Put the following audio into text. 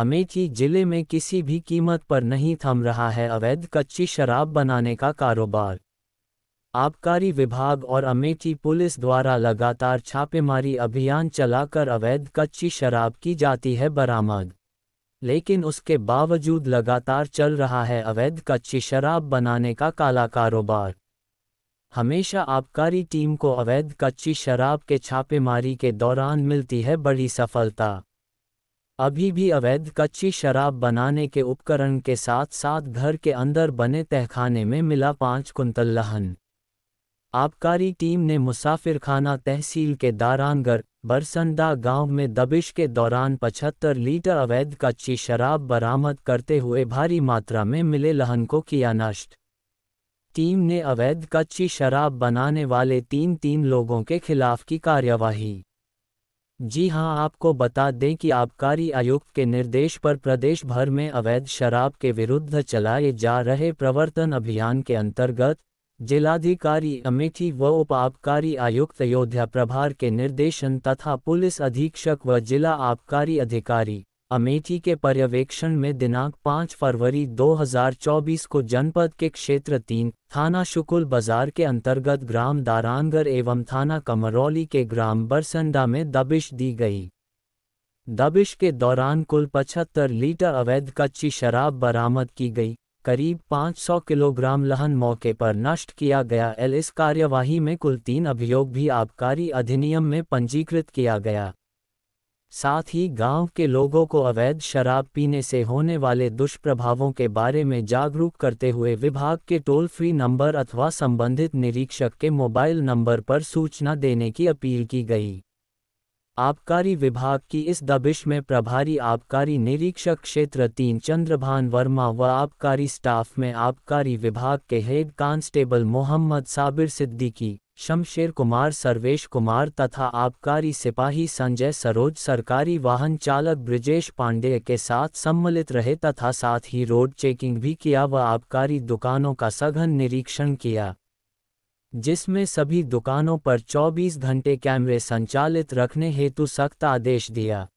अमेठी जिले में किसी भी कीमत पर नहीं थम रहा है अवैध कच्ची शराब बनाने का कारोबार आबकारी विभाग और अमेठी पुलिस द्वारा लगातार छापेमारी अभियान चलाकर अवैध कच्ची शराब की जाती है बरामद लेकिन उसके बावजूद लगातार चल रहा है अवैध कच्ची शराब बनाने का काला कारोबार हमेशा आबकारी टीम को अवैध कच्ची शराब के छापेमारी के दौरान मिलती है बड़ी सफलता अभी भी अवैध कच्ची शराब बनाने के उपकरण के साथ साथ घर के अंदर बने तहखाने में मिला पाँच कुंतल लहन आबकारी टीम ने मुसाफिरखाना तहसील के दारानगर बरसंदा गांव में दबिश के दौरान 75 लीटर अवैध कच्ची शराब बरामद करते हुए भारी मात्रा में मिले लहन को किया नष्ट टीम ने अवैध कच्ची शराब बनाने वाले तीन तीन लोगों के खिलाफ की कार्यवाही जी हां आपको बता दें कि आबकारी आयुक्त के निर्देश पर प्रदेश भर में अवैध शराब के विरुद्ध चलाए जा रहे प्रवर्तन अभियान के अंतर्गत जिलाधिकारी अमेठी व उप आबकारी आयुक्त अयोध्या प्रभार के निर्देशन तथा पुलिस अधीक्षक व जिला आबकारी अधिकारी अमेठी के पर्यवेक्षण में दिनांक 5 फरवरी 2024 को जनपद के क्षेत्र तीन थाना शुकुल बाजार के अंतर्गत ग्राम दारानगर एवं थाना कमरौली के ग्राम बरसंडा में दबिश दी गई दबिश के दौरान कुल पचहत्तर लीटर अवैध कच्ची शराब बरामद की गई करीब 500 किलोग्राम लहन मौके पर नष्ट किया गया एल इस कार्यवाही में कुल तीन अभियोग भी आबकारी अधिनियम में पंजीकृत किया गया साथ ही गांव के लोगों को अवैध शराब पीने से होने वाले दुष्प्रभावों के बारे में जागरूक करते हुए विभाग के टोल फ्री नंबर अथवा संबंधित निरीक्षक के मोबाइल नंबर पर सूचना देने की अपील की गई आबकारी विभाग की इस दबिश में प्रभारी आबकारी निरीक्षक क्षेत्र तीन चंद्रभान वर्मा व आबकारी स्टाफ में आबकारी विभाग के हेड कांस्टेबल मोहम्मद साबिर सिद्दीकी शमशेर कुमार सर्वेश कुमार तथा आबकारी सिपाही संजय सरोज सरकारी वाहन चालक ब्रिजेश पांडेय के साथ सम्मिलित रहे तथा साथ ही रोड चेकिंग भी किया व आबकारी दुकानों का सघन निरीक्षण किया जिसमें सभी दुकानों पर 24 घंटे कैमरे संचालित रखने हेतु सख्त आदेश दिया